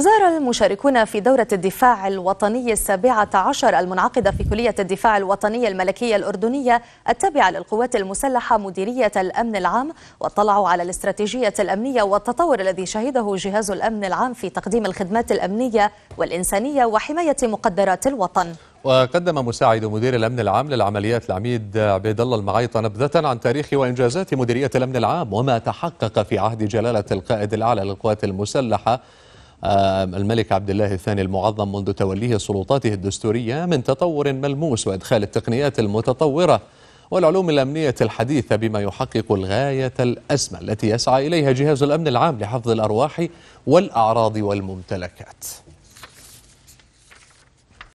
زار المشاركون في دورة الدفاع الوطني السابعة عشر المنعقدة في كلية الدفاع الوطني الملكية الأردنية التابعة للقوات المسلحة مديرية الأمن العام واطلعوا على الاستراتيجية الأمنية والتطور الذي شهده جهاز الأمن العام في تقديم الخدمات الأمنية والإنسانية وحماية مقدرات الوطن وقدم مساعد مدير الأمن العام للعمليات العميد عبيد الله المعيط نبذة عن تاريخ وإنجازات مديرية الأمن العام وما تحقق في عهد جلالة القائد الأعلى للقوات المسلحة الملك عبد الله الثاني المعظم منذ توليه سلطاته الدستورية من تطور ملموس وإدخال التقنيات المتطورة والعلوم الأمنية الحديثة بما يحقق الغاية الأسمى التي يسعى إليها جهاز الأمن العام لحفظ الأرواح والأعراض والممتلكات